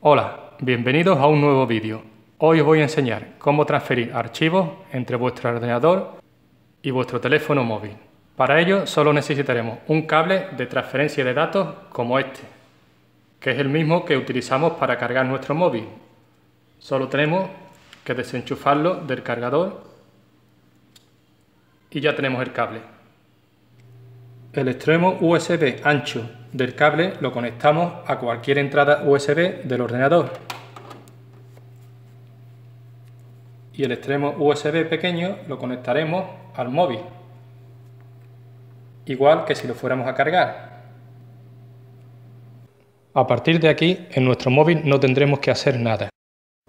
Hola, bienvenidos a un nuevo vídeo. Hoy os voy a enseñar cómo transferir archivos entre vuestro ordenador y vuestro teléfono móvil. Para ello solo necesitaremos un cable de transferencia de datos como este, que es el mismo que utilizamos para cargar nuestro móvil. Solo tenemos que desenchufarlo del cargador y ya tenemos el cable. El extremo USB ancho del cable lo conectamos a cualquier entrada USB del ordenador. Y el extremo USB pequeño lo conectaremos al móvil, igual que si lo fuéramos a cargar. A partir de aquí, en nuestro móvil no tendremos que hacer nada.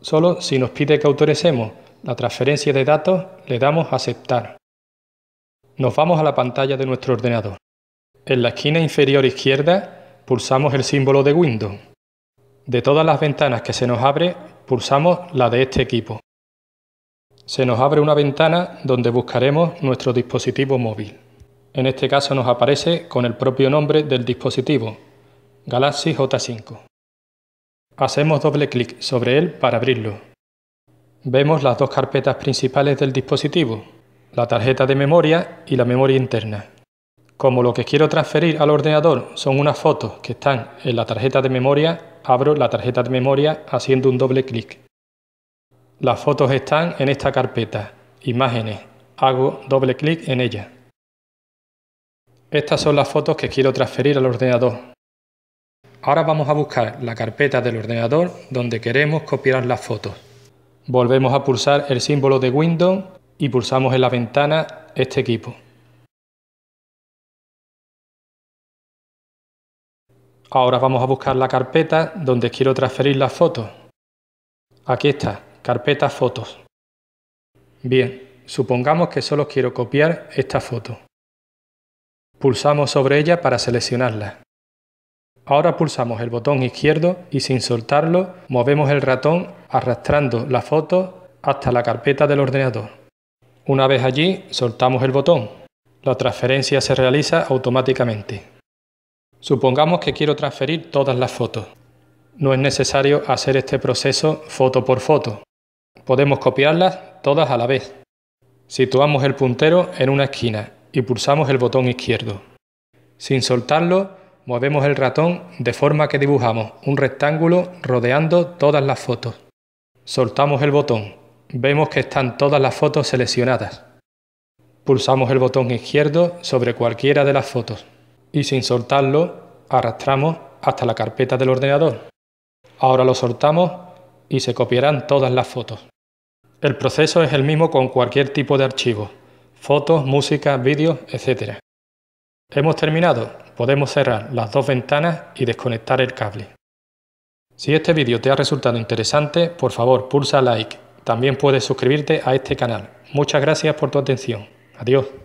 Solo si nos pide que autoricemos la transferencia de datos, le damos a aceptar. Nos vamos a la pantalla de nuestro ordenador. En la esquina inferior izquierda pulsamos el símbolo de Windows. De todas las ventanas que se nos abre, pulsamos la de este equipo. Se nos abre una ventana donde buscaremos nuestro dispositivo móvil. En este caso nos aparece con el propio nombre del dispositivo, Galaxy J5. Hacemos doble clic sobre él para abrirlo. Vemos las dos carpetas principales del dispositivo, la tarjeta de memoria y la memoria interna. Como lo que quiero transferir al ordenador son unas fotos que están en la tarjeta de memoria, abro la tarjeta de memoria haciendo un doble clic. Las fotos están en esta carpeta, imágenes, hago doble clic en ella. Estas son las fotos que quiero transferir al ordenador. Ahora vamos a buscar la carpeta del ordenador donde queremos copiar las fotos. Volvemos a pulsar el símbolo de Windows y pulsamos en la ventana este equipo. Ahora vamos a buscar la carpeta donde quiero transferir las fotos. Aquí está, carpeta fotos. Bien, supongamos que solo quiero copiar esta foto. Pulsamos sobre ella para seleccionarla. Ahora pulsamos el botón izquierdo y sin soltarlo movemos el ratón arrastrando la foto hasta la carpeta del ordenador. Una vez allí, soltamos el botón. La transferencia se realiza automáticamente. Supongamos que quiero transferir todas las fotos. No es necesario hacer este proceso foto por foto. Podemos copiarlas todas a la vez. Situamos el puntero en una esquina y pulsamos el botón izquierdo. Sin soltarlo, movemos el ratón de forma que dibujamos un rectángulo rodeando todas las fotos. Soltamos el botón. Vemos que están todas las fotos seleccionadas. Pulsamos el botón izquierdo sobre cualquiera de las fotos y sin soltarlo arrastramos hasta la carpeta del ordenador. Ahora lo soltamos y se copiarán todas las fotos. El proceso es el mismo con cualquier tipo de archivo, fotos, música, vídeos, etc. Hemos terminado, podemos cerrar las dos ventanas y desconectar el cable. Si este vídeo te ha resultado interesante, por favor pulsa like. También puedes suscribirte a este canal. Muchas gracias por tu atención. Adiós.